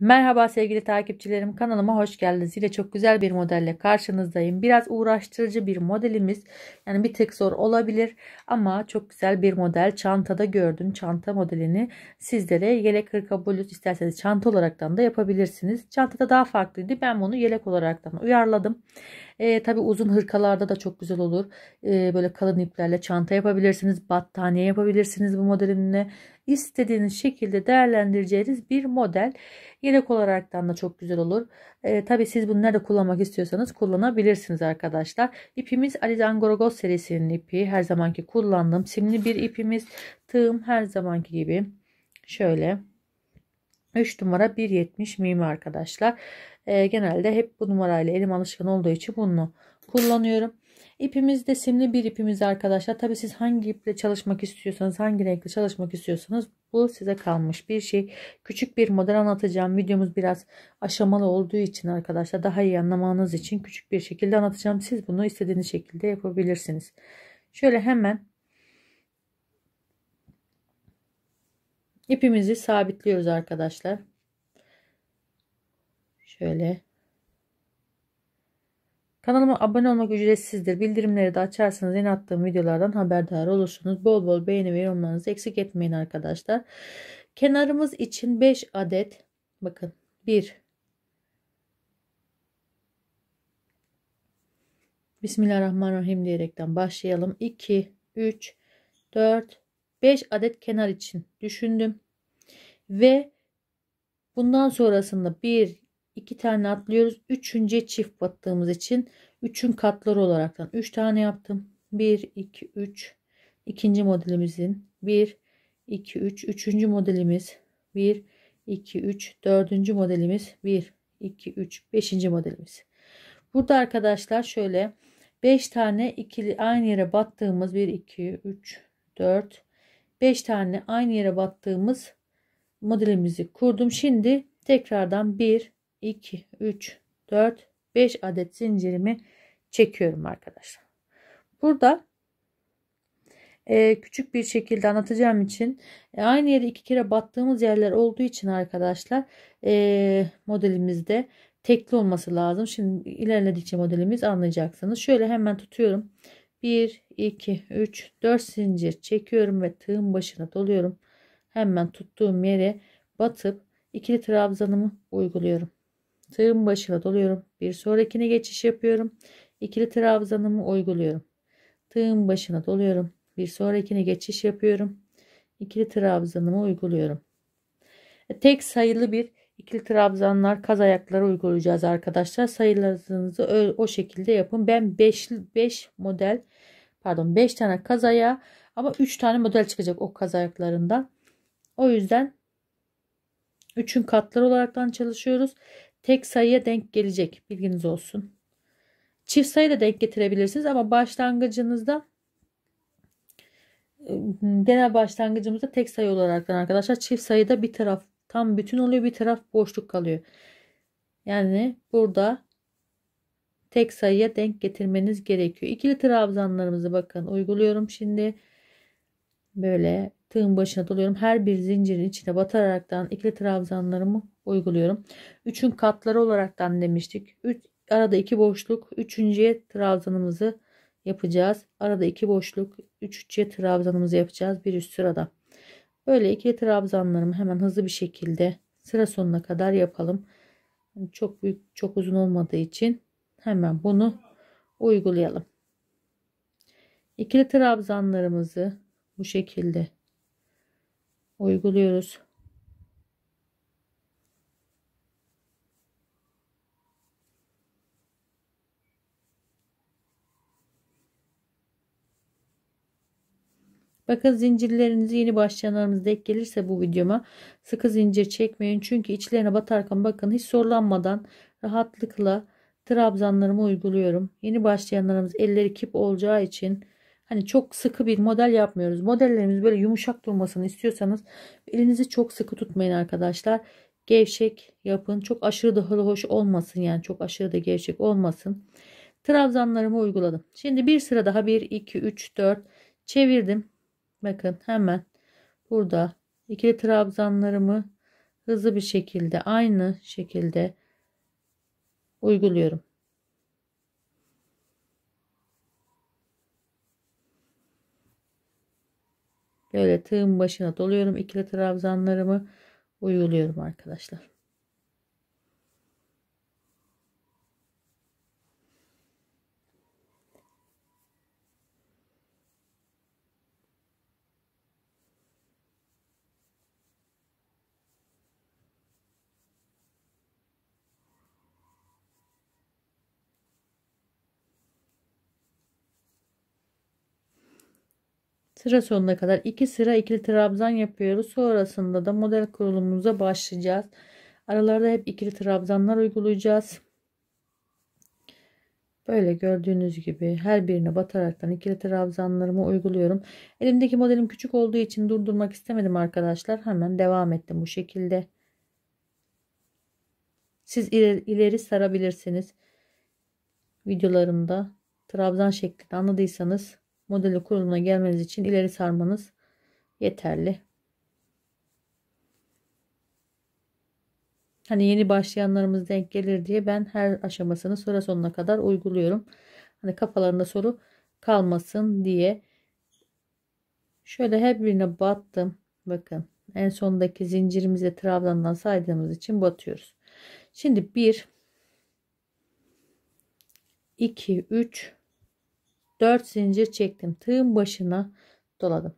Merhaba sevgili takipçilerim kanalıma hoş geldiniz. Yine çok güzel bir modelle karşınızdayım. Biraz uğraştırıcı bir modelimiz. Yani bir tek zor olabilir ama çok güzel bir model. Çantada gördüm. Çanta modelini sizlere yelek hırka bluz isterseniz çanta olaraktan da yapabilirsiniz. Çantada daha farklıydı. Ben bunu yelek olaraktan uyarladım. E, tabii uzun hırkalarda da çok güzel olur. E, böyle kalın iplerle çanta yapabilirsiniz. Battaniye yapabilirsiniz bu modelinle. İstediğiniz şekilde değerlendireceğiniz bir model. Yelek olarak da çok güzel olur. E, tabii siz bunu nerede kullanmak istiyorsanız kullanabilirsiniz arkadaşlar. İpimiz Alize Angorogos serisinin ipi. Her zamanki kullandığım simli bir ipimiz. Tığım her zamanki gibi. Şöyle 3 numara 1.70 mimi arkadaşlar. E, genelde hep bu numarayla elim alışkın olduğu için bunu kullanıyorum. İpimiz de simli bir ipimiz arkadaşlar. Tabi siz hangi iple çalışmak istiyorsanız, hangi renkle çalışmak istiyorsanız bu size kalmış bir şey. Küçük bir model anlatacağım. Videomuz biraz aşamalı olduğu için arkadaşlar daha iyi anlamanız için küçük bir şekilde anlatacağım. Siz bunu istediğiniz şekilde yapabilirsiniz. Şöyle hemen İpimizi sabitliyoruz arkadaşlar. Şöyle. Kanalıma abone olmak ücretsizdir. Bildirimleri de açarsanız yeni attığım videolardan haberdar olursunuz. Bol bol beğeni ve yorumlarınızı eksik etmeyin arkadaşlar. Kenarımız için 5 adet bakın 1 Bismillahirrahmanirrahim diyerekten başlayalım. 2 3 4 5 adet kenar için düşündüm. Ve bundan sonrasında 1, 2 tane atlıyoruz. 3. çift battığımız için 3'ün katları olaraktan 3 tane yaptım. 1, 2, 3. ikinci modelimizin 1, 2, 3. Üçüncü modelimiz 1, 2, 3. Dördüncü modelimiz 1, 2, 3. Beşinci modelimiz. Burada arkadaşlar şöyle 5 tane ikili aynı yere battığımız 1, 2, 3, 4, 5 tane aynı yere battığımız modelimizi kurdum. Şimdi tekrardan 1, 2, 3, 4, 5 adet zincirimi çekiyorum arkadaşlar. Burada e, küçük bir şekilde anlatacağım için e, aynı yere iki kere battığımız yerler olduğu için arkadaşlar e, modelimizde tekli olması lazım. Şimdi ilerledikçe modelimiz anlayacaksınız. Şöyle hemen tutuyorum. 1, 2 3 4 zincir çekiyorum ve tığın başına doluyorum hemen tuttuğum yere batıp ikili trabzanımı uyguluyorum tığın başına doluyorum bir sonrakine geçiş yapıyorum ikili trabzanımı uyguluyorum tığın başına doluyorum bir sonrakine geçiş yapıyorum ikili trabzanımı uyguluyorum e, tek sayılı bir ikili trabzanlar kaz ayakları uygulayacağız arkadaşlar sayılarınızı o şekilde yapın ben 5 5 model pardon 5 tane kaz ayağı ama 3 tane model çıkacak o kaz ayaklarından. O yüzden 3'ün katları olaraktan çalışıyoruz. Tek sayıya denk gelecek bilginiz olsun. Çift sayı da denk getirebilirsiniz ama başlangıcınızda ıı, genel başlangıcımızda tek sayı olaraktan arkadaşlar çift sayıda bir taraf tam bütün oluyor bir taraf boşluk kalıyor. Yani burada tek sayıya denk getirmeniz gerekiyor. İkili trabzanlarımızı bakın uyguluyorum şimdi. Böyle tığın başına doluyorum. Her bir zincirin içine bataraktan ikili trabzanlarımı uyguluyorum. Üçün katları olaraktan demiştik. Üç, arada iki boşluk. Üçüncüye trabzanımızı yapacağız. Arada iki boşluk. Üçüncüye trabzanımızı yapacağız. Bir üst sırada. Böyle ikili trabzanlarımı hemen hızlı bir şekilde sıra sonuna kadar yapalım. Çok büyük, çok uzun olmadığı için hemen bunu uygulayalım. İkili trabzanlarımızı bu şekilde uyguluyoruz. Bakın zincirlerinizi yeni başlayanlarımız denk gelirse bu videoma sıkı zincir çekmeyin. Çünkü içlerine batarken bakın hiç zorlanmadan rahatlıkla trabzanlarımı uyguluyorum. Yeni başlayanlarımız elleri kip olacağı için hani çok sıkı bir model yapmıyoruz. Modellerimiz böyle yumuşak durmasını istiyorsanız elinizi çok sıkı tutmayın arkadaşlar. Gevşek yapın. Çok aşırı da hoş olmasın yani çok aşırı da gevşek olmasın. Trabzanlarımı uyguladım. Şimdi bir sıra daha 1 2 3 4 çevirdim. Bakın hemen burada ikili trabzanlarımı hızlı bir şekilde aynı şekilde uyguluyorum. Böyle tığın başına doluyorum. ikili trabzanlarımı uyguluyorum arkadaşlar. Sıra sonuna kadar iki sıra ikili trabzan yapıyoruz. Sonrasında da model kurulumumuza başlayacağız. Aralarda hep ikili trabzanlar uygulayacağız. Böyle gördüğünüz gibi her birine bataraktan ikili trabzanlarımı uyguluyorum. Elimdeki modelim küçük olduğu için durdurmak istemedim arkadaşlar. Hemen devam ettim bu şekilde. Siz ileri, ileri sarabilirsiniz. Videolarımda trabzan şeklinde anladıysanız modeli kuruluna gelmeniz için ileri sarmanız yeterli. Hani yeni başlayanlarımız denk gelir diye ben her aşamasını sıra sonuna kadar uyguluyorum. Hani kafalarında soru kalmasın diye. Şöyle her birine battım. Bakın en sondaki zincirimizi trabzandan saydığımız için batıyoruz. Şimdi 1 2 3 4 zincir çektim. Tığın başına doladım.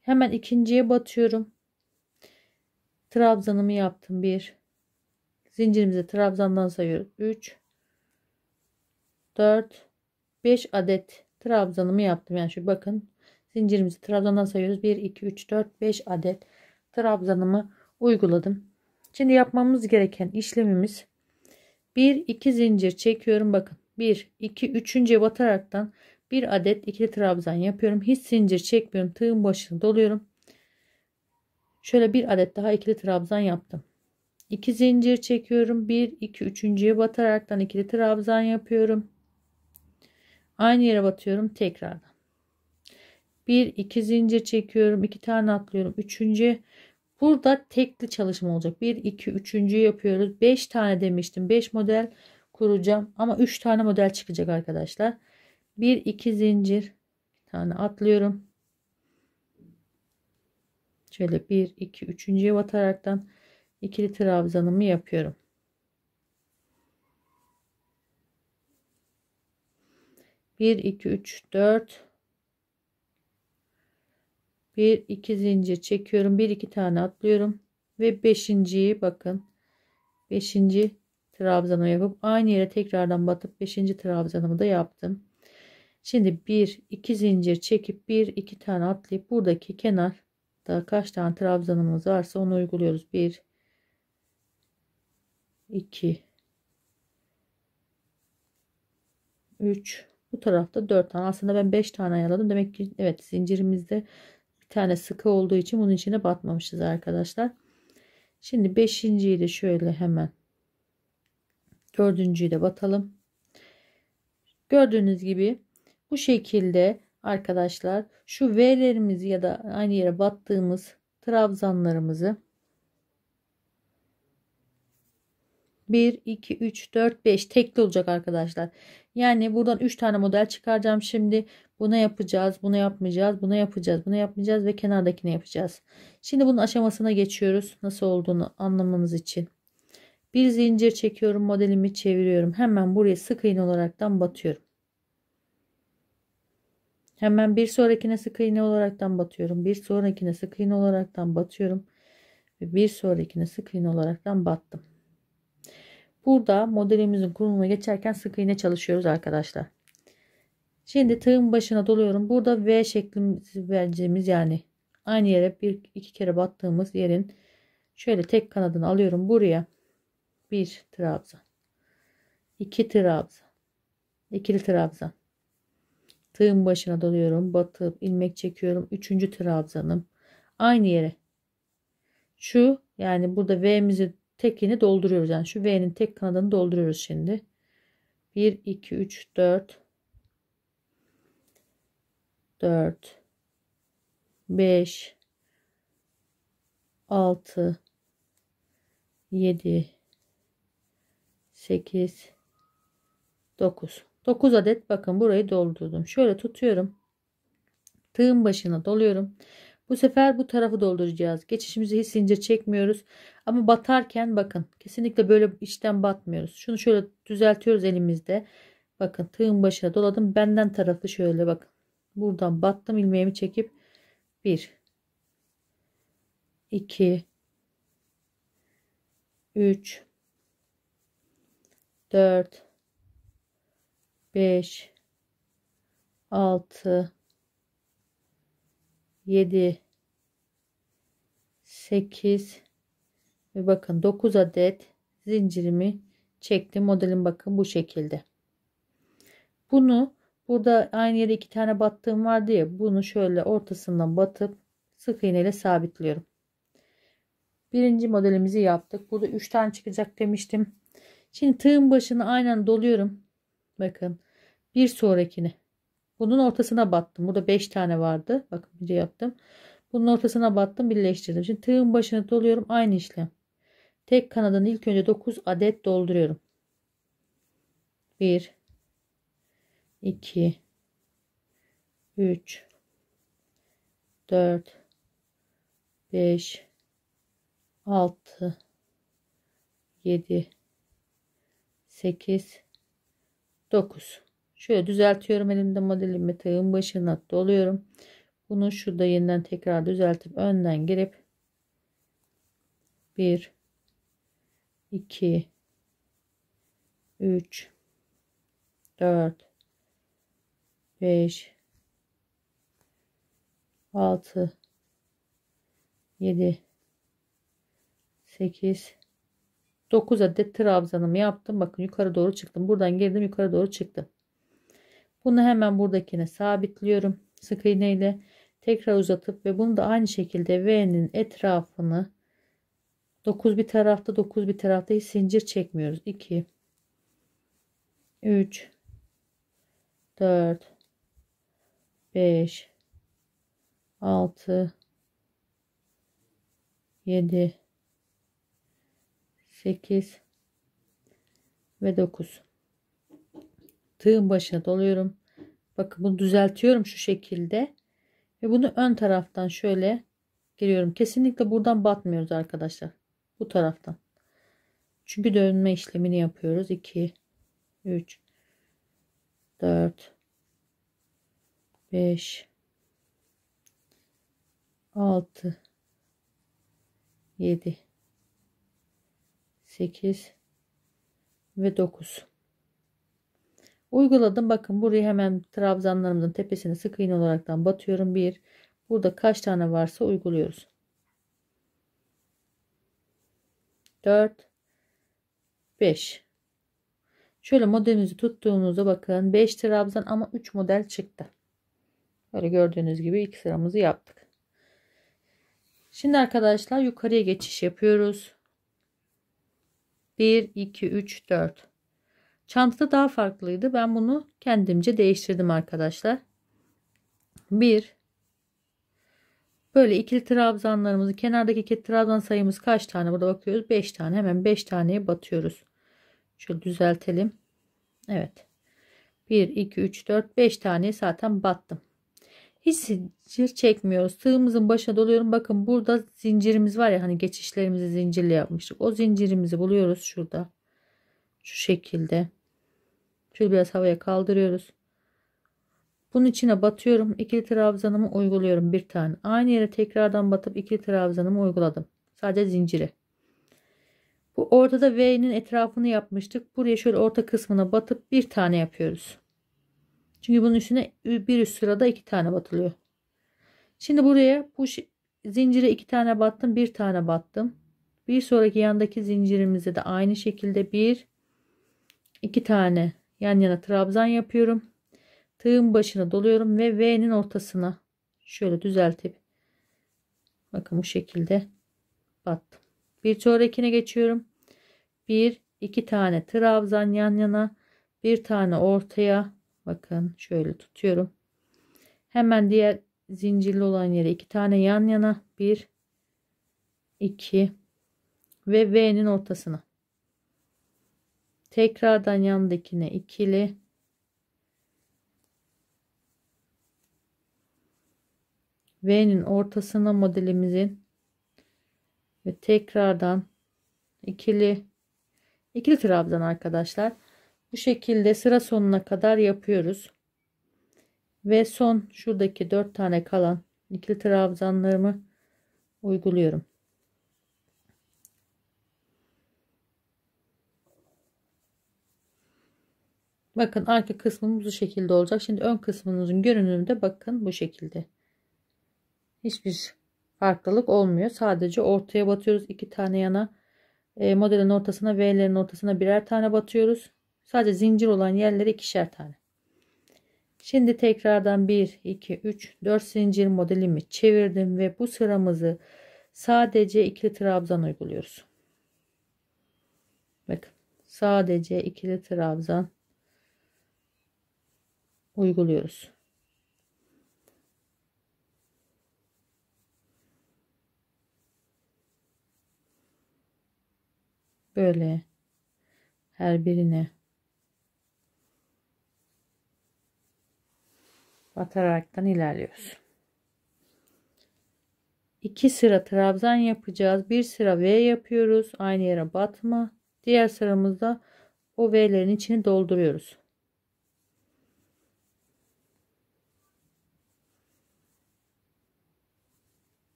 Hemen ikinciye batıyorum. Trabzanımı yaptım. 1 Zincirimizi trabzandan sayıyoruz. 3 4 5 adet trabzanımı yaptım. Yani şu bakın zincirimizi trabzandan sayıyoruz. 1 2 3 4 5 adet trabzanımı uyguladım. Şimdi yapmamız gereken işlemimiz 1 2 zincir çekiyorum bakın. 1, 2, 3. bataraktan bir adet ikili trabzan yapıyorum. Hiç zincir çekmiyorum. Tığın başını doluyorum. Şöyle bir adet daha ikili trabzan yaptım. 2 zincir çekiyorum. 1, 2, 3.ye bataraktan ikili trabzan yapıyorum. Aynı yere batıyorum tekrardan. 1, 2 zincir çekiyorum. 2 tane atlıyorum. 3. Burada tekli çalışma olacak. 1, 2, 3. yapıyoruz. 5 tane demiştim. 5 model kuracağım. Ama 3 tane model çıkacak arkadaşlar. 1 2 zincir bir tane atlıyorum. Şöyle 1 2 3.ye bataraktan ikili trabzanımı yapıyorum. Bir, iki, üç, dört. Bir, iki zincir çekiyorum. Bir, iki tane atlıyorum. Ve beşinciyi bakın. Beşinci trabzanımı yapıp aynı yere tekrardan batıp 5. trabzanımı da yaptım. Şimdi 1 2 zincir çekip 1 2 tane atlayıp buradaki kenar da kaç tane trabzanımız varsa onu uyguluyoruz. 1 2 3 bu tarafta 4 tane. Aslında ben 5 tane ayarladım. Demek ki evet zincirimizde bir tane sıkı olduğu için bunun içine batmamışız arkadaşlar. Şimdi 5.yi de şöyle hemen Dördüncüyü de batalım. Gördüğünüz gibi bu şekilde arkadaşlar şu V'lerimizi ya da aynı yere battığımız trabzanlarımızı 1 2 3 4 5 tekli olacak arkadaşlar. Yani buradan 3 tane model çıkaracağım şimdi. Buna yapacağız, buna yapmayacağız, buna yapacağız, buna yapmayacağız ve kenardakini yapacağız. Şimdi bunun aşamasına geçiyoruz. Nasıl olduğunu anlamanız için. Bir zincir çekiyorum modelimi çeviriyorum. Hemen buraya sık iğne olaraktan batıyorum. Hemen bir sonrakine sık iğne olaraktan batıyorum. Bir sonrakine sık iğne olaraktan batıyorum. Ve bir sonrakine sık iğne olaraktan battım. Burada modelimizin kurulumuna geçerken sık iğne çalışıyoruz arkadaşlar. Şimdi tığın başına doluyorum. Burada V şeklimiz vereceğimiz yani aynı yere bir iki kere battığımız yerin şöyle tek kanadını alıyorum buraya 1 trabzan. 2 trabzan. ikili trabzan. Tığın başına doluyorum. Batıp ilmek çekiyorum. 3. trabzanım. Aynı yere. Şu yani burada V'mizi tekini dolduruyoruz. Yani şu V'nin tek kanadını dolduruyoruz şimdi. 1 2 3 4 4 5 6 7 8 9 9 adet bakın burayı doldurdum şöyle tutuyorum tığın başına doluyorum bu sefer bu tarafı dolduracağız geçişimizi hiç zincir çekmiyoruz ama batarken bakın kesinlikle böyle içten batmıyoruz şunu şöyle düzeltiyoruz elimizde bakın tığın başına doladım benden tarafı şöyle bak. buradan battım ilmeğimi çekip 1 2 3 4 5 6 7 8 ve bakın 9 adet zincirimi çektim. Modelin bakın bu şekilde. Bunu burada aynı yere iki tane battığım var diye bunu şöyle ortasından batıp sık iğneyle sabitliyorum. Birinci modelimizi yaptık. Burada üç tane çıkacak demiştim. Şimdi tığın başını aynen doluyorum. Bakın bir sonrakini. Bunun ortasına battım. Burada 5 tane vardı. Bakın önce yaptım. Bunun ortasına battım birleştirdim. Şimdi tığın başını doluyorum. Aynı işlem. Tek kanadını ilk önce 9 adet dolduruyorum. 1 2 3 4 5 6 7 8 9 şöyle düzeltiyorum elimde modelimi tığın başına doluyorum bunu şurada yeniden tekrar düzeltip önden girip 1 2 3 4 5 6 7 8 9 adet trabzanımı yaptım. Bakın yukarı doğru çıktım. Buradan girdim yukarı doğru çıktım. Bunu hemen buradakine sabitliyorum. Sık iğne ile tekrar uzatıp ve bunu da aynı şekilde V'nin etrafını 9 bir tarafta 9 bir tarafta hiç zincir çekmiyoruz. 2 3 4 5 6 7 8 ve 9 tığın başına doluyorum bakın bunu düzeltiyorum şu şekilde ve bunu ön taraftan şöyle giriyorum kesinlikle buradan batmıyoruz arkadaşlar bu taraftan çünkü dönme işlemini yapıyoruz 2 3 4 5 6 7 8 ve 9 uyguladım bakın burayı hemen trabzanlarımızın tepesine sık iğne olaraktan batıyorum 1 burada kaç tane varsa uyguluyoruz 4 5 şöyle modelinizi tuttuğunuzda bakın 5 trabzan ama 3 model çıktı böyle gördüğünüz gibi ilk sıramızı yaptık şimdi arkadaşlar yukarıya geçiş yapıyoruz 1, 2, 3, 4. Çantada daha farklıydı. Ben bunu kendimce değiştirdim arkadaşlar. 1. Böyle ikili trabzanlarımızı kenardaki ikili trabzan sayımız kaç tane? Burada bakıyoruz. 5 tane. Hemen 5 taneye batıyoruz. Şöyle düzeltelim. Evet. 1, 2, 3, 4, 5 tane zaten battım. Hiç zincir çekmiyoruz. Tığımızın başına doluyorum. Bakın burada zincirimiz var ya hani geçişlerimizi zincirle yapmıştık. O zincirimizi buluyoruz şurada. Şu şekilde. Şöyle biraz havaya kaldırıyoruz. Bunun içine batıyorum. İkili trabzanımı uyguluyorum bir tane. Aynı yere tekrardan batıp ikili trabzanımı uyguladım. Sadece zinciri. Bu ortada V'nin etrafını yapmıştık. Buraya şöyle orta kısmına batıp bir tane yapıyoruz. Çünkü bunun üstüne bir üst sırada iki tane batılıyor. Şimdi buraya bu zincire iki tane battım. Bir tane battım. Bir sonraki yandaki zincirimize de aynı şekilde bir iki tane yan yana trabzan yapıyorum. Tığın başına doluyorum ve V'nin ortasına şöyle düzeltip bakın bu şekilde battım. Bir sonrakine geçiyorum. Bir iki tane trabzan yan yana bir tane ortaya Bakın şöyle tutuyorum. Hemen diğer zincirli olan yere iki tane yan yana. Bir, iki ve V'nin ortasına. Tekrardan yandakine ikili. V'nin ortasına modelimizin ve tekrardan ikili ikili trabzan arkadaşlar. Bu şekilde sıra sonuna kadar yapıyoruz. Ve son şuradaki 4 tane kalan ikili trabzanlarımı uyguluyorum. Bakın arka kısmımız bu şekilde olacak. Şimdi ön kısmımızın görünümü de bakın bu şekilde. Hiçbir farklılık olmuyor. Sadece ortaya batıyoruz. iki tane yana e, modelin ortasına V'lerin ortasına birer tane batıyoruz. Sadece zincir olan yerlere ikişer tane. Şimdi tekrardan 1, 2, 3, 4 zincir modelimi çevirdim ve bu sıramızı sadece ikili trabzan uyguluyoruz. Bakın sadece ikili trabzan uyguluyoruz. Böyle her birine bataraktan ilerliyoruz. 2 sıra trabzan yapacağız. 1 sıra V yapıyoruz. Aynı yere batma. Diğer sıramızda o V'lerin içini dolduruyoruz.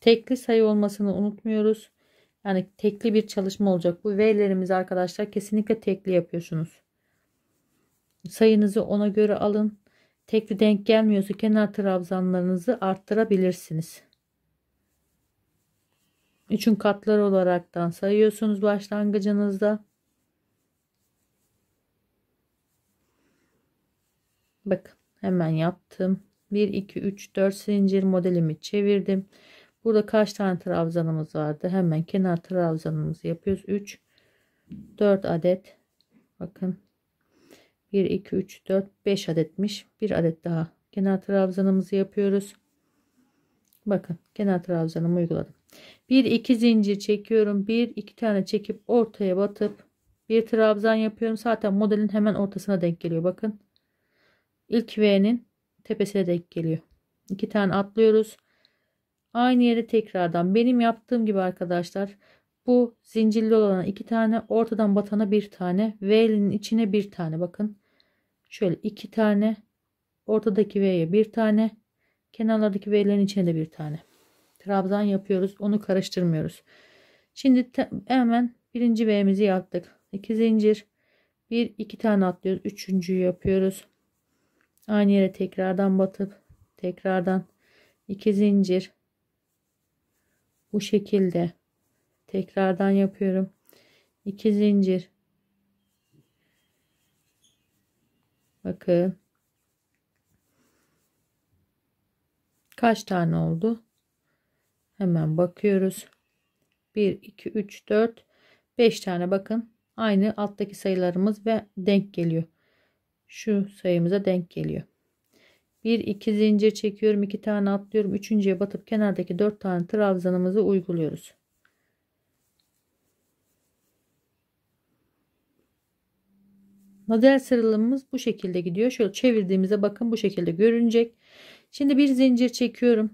Tekli sayı olmasını unutmuyoruz. Yani tekli bir çalışma olacak. Bu V'lerimizi arkadaşlar kesinlikle tekli yapıyorsunuz. Sayınızı ona göre alın. Tekli denk gelmiyorsa kenar trabzanlarınızı arttırabilirsiniz. Üçün katları olaraktan sayıyorsunuz başlangıcınızda. Bakın hemen yaptım. 1, 2, 3, 4 zincir modelimi çevirdim. Burada kaç tane trabzanımız vardı? Hemen kenar trabzanımızı yapıyoruz. 3, 4 adet. Bakın 1 2 3 4 5 adetmiş bir adet daha kenar trabzanımızı yapıyoruz bakın kenar trabzanımı uyguladım 1 2 zincir çekiyorum 1 2 tane çekip ortaya batıp bir trabzan yapıyorum zaten modelin hemen ortasına denk geliyor bakın ilk V'nin tepesine denk geliyor 2 tane atlıyoruz aynı yere tekrardan benim yaptığım gibi arkadaşlar bu zincirli olana iki tane, ortadan batana bir tane, V'nin içine bir tane bakın. Şöyle iki tane, ortadaki V'ye bir tane, kenarlardaki V'lerin içine de bir tane. Trabzan yapıyoruz. Onu karıştırmıyoruz. Şimdi hemen birinci V'mizi yaptık. iki zincir. bir iki tane atlıyoruz. Üçüncüyü yapıyoruz. Aynı yere tekrardan batıp tekrardan iki zincir bu şekilde Tekrardan yapıyorum. 2 zincir. Bakın. Kaç tane oldu? Hemen bakıyoruz. 1 2 3 4 5 tane bakın. Aynı alttaki sayılarımız ve denk geliyor. Şu sayımıza denk geliyor. 1 2 zincir çekiyorum. 2 tane atlıyorum. Üçüncüye batıp kenardaki 4 tane trabzanımızı uyguluyoruz. Model sıralımımız bu şekilde gidiyor. Şöyle çevirdiğimize bakın bu şekilde görünecek. Şimdi bir zincir çekiyorum.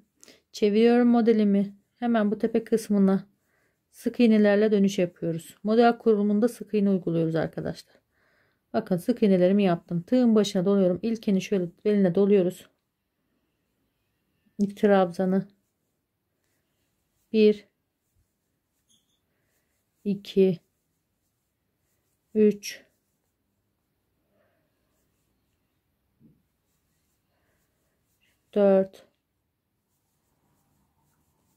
Çeviriyorum modelimi. Hemen bu tepe kısmına sık iğnelerle dönüş yapıyoruz. Model kurulumunda sık iğne uyguluyoruz arkadaşlar. Bakın sık iğnelerimi yaptım. Tığın başına doluyorum. İlkini şöyle beline doluyoruz. İlk trabzanı 1 2 3 4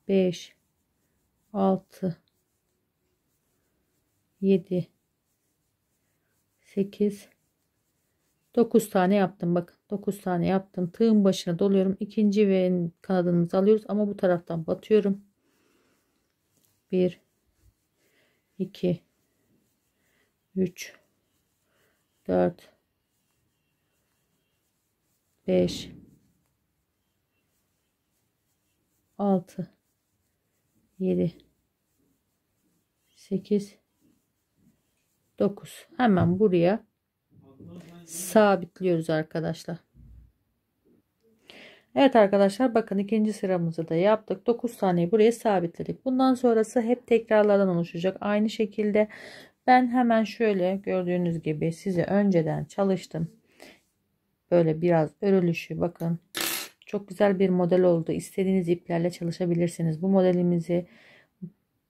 5 6 7 8 9 tane yaptım bakın 9 tane yaptım tığın başına doluyorum ikinci ve kanadımızı alıyoruz ama bu taraftan batıyorum 1 2 3 4 5 6 7 8 9 hemen buraya sabitliyoruz arkadaşlar. Evet arkadaşlar bakın ikinci sıramızı da yaptık. 9 tane buraya sabitledik. Bundan sonrası hep tekrarlardan oluşacak. Aynı şekilde ben hemen şöyle gördüğünüz gibi size önceden çalıştım. Böyle biraz örülüşü bakın çok güzel bir model oldu. İstediğiniz iplerle çalışabilirsiniz. Bu modelimizi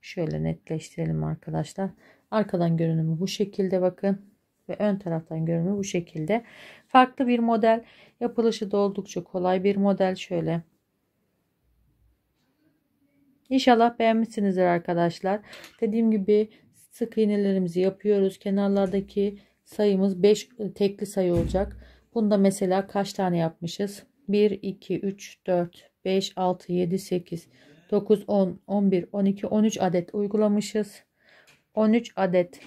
şöyle netleştirelim arkadaşlar. Arkadan görünümü bu şekilde bakın ve ön taraftan görünümü bu şekilde. Farklı bir model. Yapılışı da oldukça kolay bir model. Şöyle İnşallah beğenmişsinizdir arkadaşlar. Dediğim gibi sık iğnelerimizi yapıyoruz. Kenarlardaki sayımız 5 tekli sayı olacak. Bunda mesela kaç tane yapmışız? 1, 2, 3, 4, 5, 6, 7, 8, 9, 10, 11, 12, 13 adet uygulamışız. 13 adet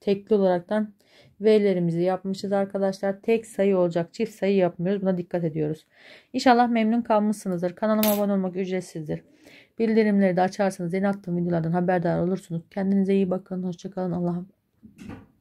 tekli olaraktan V'lerimizi yapmışız arkadaşlar. Tek sayı olacak. Çift sayı yapmıyoruz. Buna dikkat ediyoruz. İnşallah memnun kalmışsınızdır. Kanalıma abone olmak ücretsizdir. Bildirimleri de açarsanız yeni attığım videolardan haberdar olursunuz. Kendinize iyi bakın. Hoşçakalın. Allah'a